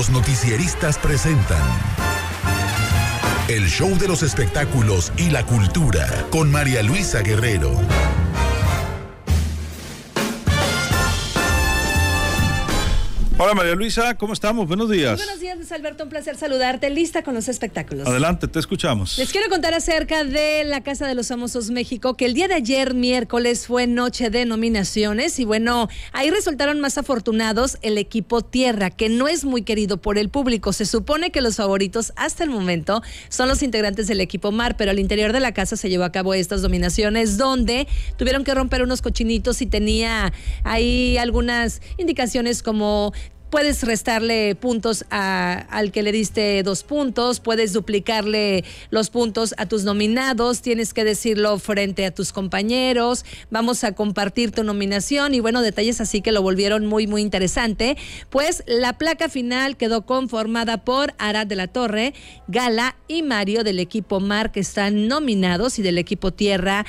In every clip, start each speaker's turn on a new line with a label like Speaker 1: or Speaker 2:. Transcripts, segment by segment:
Speaker 1: Los noticieristas presentan el show de los espectáculos y la cultura con María Luisa Guerrero. Hola María Luisa, ¿cómo estamos? Buenos días. buenos días, Alberto, un placer saludarte. Lista con los espectáculos. Adelante, te escuchamos. Les quiero contar acerca de la Casa de los Famosos México, que el día de ayer, miércoles, fue noche de nominaciones y bueno, ahí resultaron más afortunados el equipo Tierra, que no es muy querido por el público. Se supone que los favoritos hasta el momento son los integrantes del equipo Mar, pero al interior de la casa se llevó a cabo estas dominaciones, donde tuvieron que romper unos cochinitos y tenía ahí algunas indicaciones como puedes restarle puntos al que le diste dos puntos, puedes duplicarle los puntos a tus nominados, tienes que decirlo frente a tus compañeros, vamos a compartir tu nominación y bueno, detalles así que lo volvieron muy, muy interesante. Pues la placa final quedó conformada por Arad de la Torre, Gala y Mario del equipo Mar que están nominados y del equipo Tierra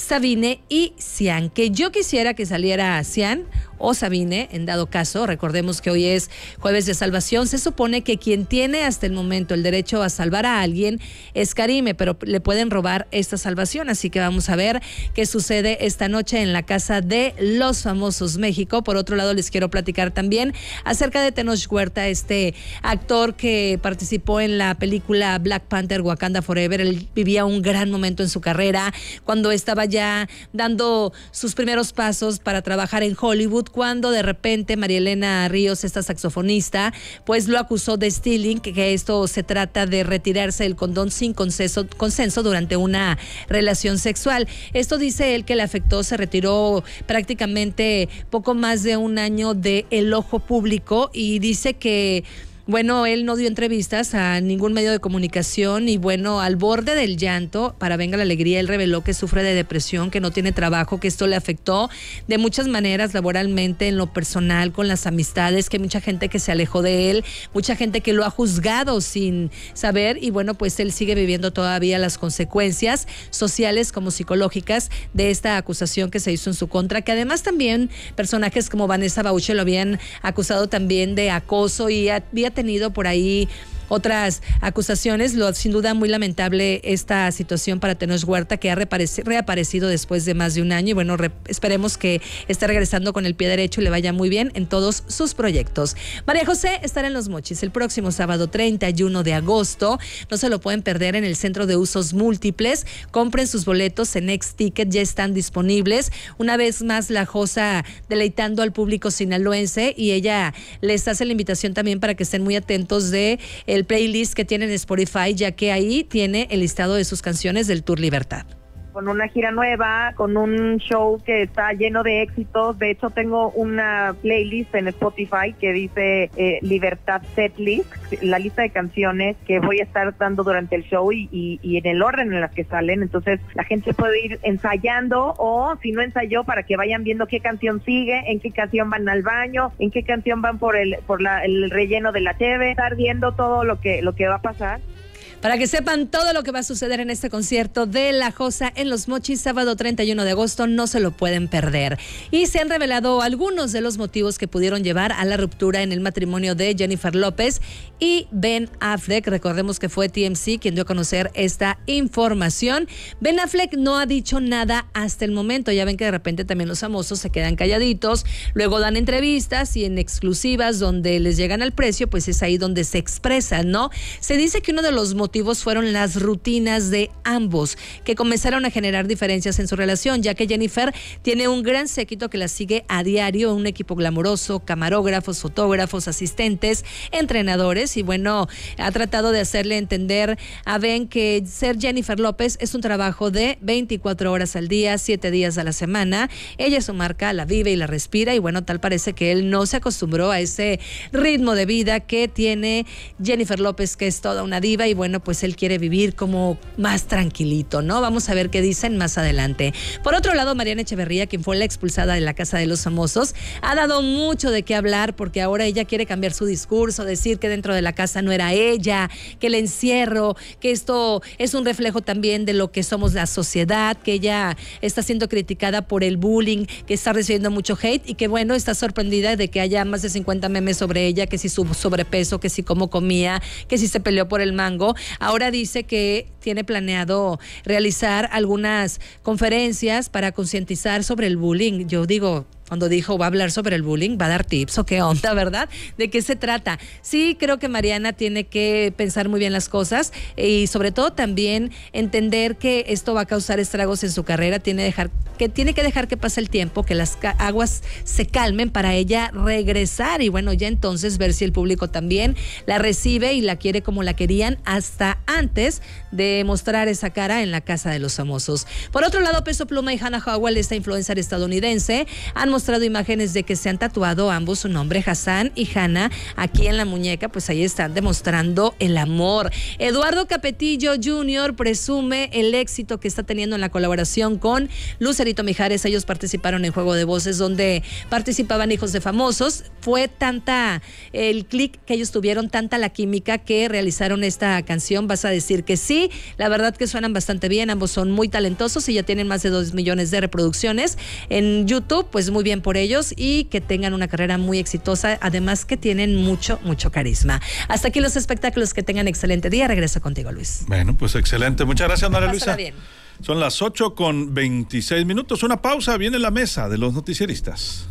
Speaker 1: Sabine y Cian. Que yo quisiera que saliera Cian o Sabine, en dado caso, recordemos que hoy es jueves de salvación, se supone que quien tiene hasta el momento el derecho a salvar a alguien es Karime, pero le pueden robar esta salvación, así que vamos a ver qué sucede esta noche en la casa de los famosos México. Por otro lado, les quiero platicar también acerca de Tenoch Huerta, este actor que participó en la película Black Panther Wakanda Forever, él vivía un gran momento en su carrera cuando estaba ya dando sus primeros pasos para trabajar en Hollywood, cuando de repente María Elena Ríos, esta saxofonista, pues lo acusó de stealing, que esto se trata de retirarse el condón sin consenso, consenso durante una relación sexual. Esto dice él que le afectó, se retiró prácticamente poco más de un año de el ojo público y dice que bueno, él no dio entrevistas a ningún medio de comunicación y bueno, al borde del llanto, para Venga la Alegría, él reveló que sufre de depresión, que no tiene trabajo, que esto le afectó de muchas maneras, laboralmente, en lo personal, con las amistades, que hay mucha gente que se alejó de él, mucha gente que lo ha juzgado sin saber y bueno, pues él sigue viviendo todavía las consecuencias sociales como psicológicas de esta acusación que se hizo en su contra, que además también personajes como Vanessa Bauche lo habían acusado también de acoso y había tenido por ahí otras acusaciones. Lo, sin duda muy lamentable esta situación para Tenoch Huerta que ha reaparecido después de más de un año y bueno, esperemos que esté regresando con el pie derecho y le vaya muy bien en todos sus proyectos. María José estará en Los Mochis el próximo sábado 31 de agosto. No se lo pueden perder en el Centro de Usos Múltiples. Compren sus boletos en Next Ticket, ya están disponibles. Una vez más, la Josa deleitando al público sinaloense y ella les hace la invitación también para que estén muy atentos de el playlist que tienen en Spotify, ya que ahí tiene el listado de sus canciones del Tour Libertad con una gira nueva, con un show que está lleno de éxitos. De hecho, tengo una playlist en Spotify que dice Libertad eh, Libertad Setlist, la lista de canciones que voy a estar dando durante el show y, en el orden en las que salen. Entonces, la gente puede ir ensayando o, si no ensayó, para que vayan viendo qué canción sigue, en qué canción van al baño, en qué canción van por el por el relleno de la TV, estar viendo todo lo que lo que va a pasar para que sepan todo lo que va a suceder en este concierto de La Josa en Los Mochis, sábado 31 de agosto, no se lo pueden perder. Y se han revelado algunos de los motivos que pudieron llevar a la ruptura en el matrimonio de Jennifer López y Ben Affleck. Recordemos que fue TMC quien dio a conocer esta información. Ben Affleck no ha dicho nada hasta el momento. Ya ven que de repente también los famosos se quedan calladitos, luego dan entrevistas y en exclusivas donde les llegan al precio, pues es ahí donde se expresan, ¿no? Se dice que uno de los motivos fueron las rutinas de ambos, que comenzaron a generar diferencias en su relación, ya que Jennifer tiene un gran séquito que la sigue a diario, un equipo glamoroso, camarógrafos, fotógrafos, asistentes, entrenadores, y bueno, ha tratado de hacerle entender a Ben que ser Jennifer López es un trabajo de 24 horas al día, 7 días a la semana. Ella es su marca, la vive y la respira, y bueno, tal parece que él no se acostumbró a ese ritmo de vida que tiene Jennifer López, que es toda una diva, y bueno, pues él quiere vivir como más tranquilito, ¿no? Vamos a ver qué dicen más adelante. Por otro lado, Mariana Echeverría, quien fue la expulsada de la Casa de los Famosos, ha dado mucho de qué hablar porque ahora ella quiere cambiar su discurso, decir que dentro de la casa no era ella, que el encierro, que esto es un reflejo también de lo que somos la sociedad, que ella está siendo criticada por el bullying, que está recibiendo mucho hate y que bueno, está sorprendida de que haya más de 50 memes sobre ella, que si su sobrepeso, que si cómo comía, que si se peleó por el mango. Ahora dice que tiene planeado realizar algunas conferencias para concientizar sobre el bullying. Yo digo, cuando dijo va a hablar sobre el bullying, va a dar tips o qué onda, ¿verdad? ¿De qué se trata? Sí, creo que Mariana tiene que pensar muy bien las cosas y sobre todo también entender que esto va a causar estragos en su carrera, tiene, dejar, que, tiene que dejar que pase el tiempo, que las aguas se calmen para ella regresar y bueno, ya entonces ver si el público también la recibe y la quiere como la querían hasta antes de mostrar esa cara en la casa de los famosos. Por otro lado, Peso Pluma y Hannah Howell, esta influencer estadounidense, han mostrado mostrado imágenes de que se han tatuado ambos su nombre, Hassan y Hanna, aquí en la muñeca, pues ahí están demostrando el amor. Eduardo Capetillo Jr. presume el éxito que está teniendo en la colaboración con Lucerito Mijares. Ellos participaron en Juego de Voces, donde participaban hijos de famosos. Fue tanta el clic que ellos tuvieron, tanta la química que realizaron esta canción. Vas a decir que sí. La verdad que suenan bastante bien. Ambos son muy talentosos y ya tienen más de dos millones de reproducciones en YouTube. Pues muy bien por ellos y que tengan una carrera muy exitosa, además que tienen mucho, mucho carisma. Hasta aquí los espectáculos, que tengan excelente día. Regreso contigo, Luis. Bueno, pues excelente. Muchas gracias, María Luisa. Bien. Son las 8 con 26 minutos. Una pausa, viene la mesa de los noticieristas.